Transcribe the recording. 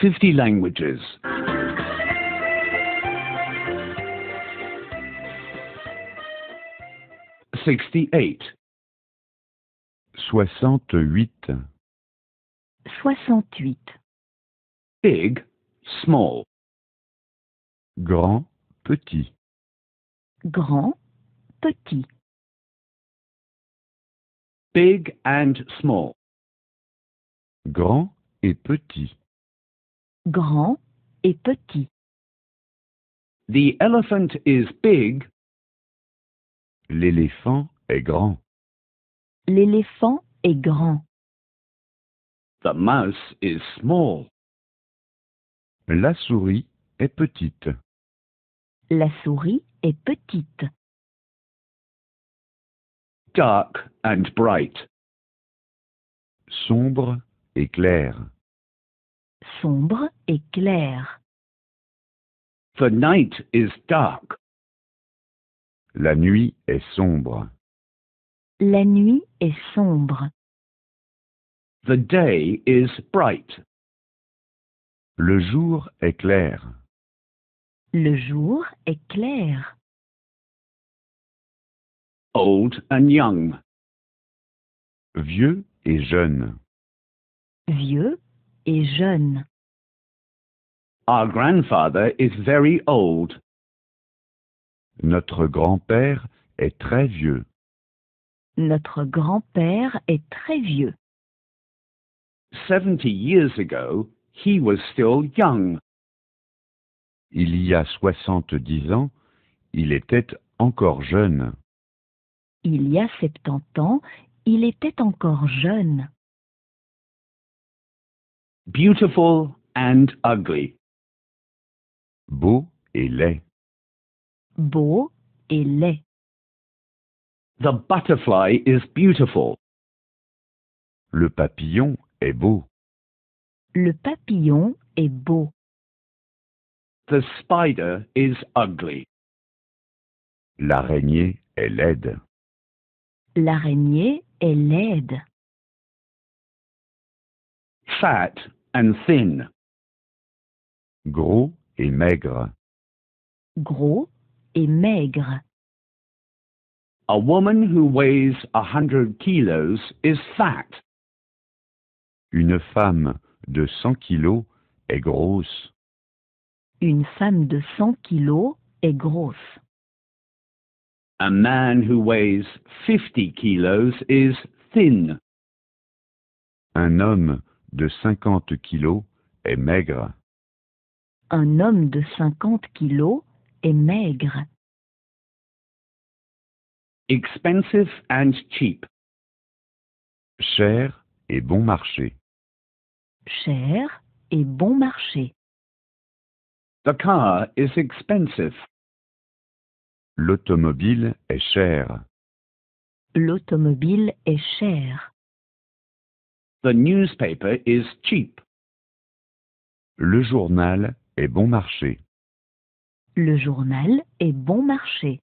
50 languages. Sixty-eight. Soixante-huit. Soixante-huit. Big, small. Grand, petit. Grand, petit. Big and small. Grand et petit. grand et petit. The elephant is big. L'éléphant est grand. L'éléphant est grand. The mouse is small. La souris est petite. La souris est petite. Dark and bright. Sombre et clair sombre et clair. The night is dark. La nuit est sombre. La nuit est sombre. The day is bright. Le jour est clair. Le jour est clair. Old and young. Vieux et jeune. Vieux est jeune. Our grandfather is very old. Notre grand-père est très vieux. Notre grand-père est très vieux. Seventy years ago, he was still young. Il y a soixante-dix ans, il était encore jeune. Il y a 70 ans, il était encore jeune. beautiful and ugly. Beau et laid. Beau et laid. The butterfly is beautiful. Le papillon est beau. Le papillon est beau. The spider is ugly. L'araignée est laide. L'araignée est laide. Fat and thin. Gros et maigre. Gros et maigre. A woman who weighs a hundred kilos is fat. Une femme de cent kilos est grosse. Une femme de cent kilos est grosse. A man who weighs fifty kilos is thin. Un homme de cinquante kilos est maigre. Un homme de cinquante kilos est maigre. Expensive and cheap. Cher et bon marché. Cher et bon marché. The car is expensive. L'automobile est cher. L'automobile est cher. The newspaper is cheap. Le journal est bon marché. Le journal est bon marché.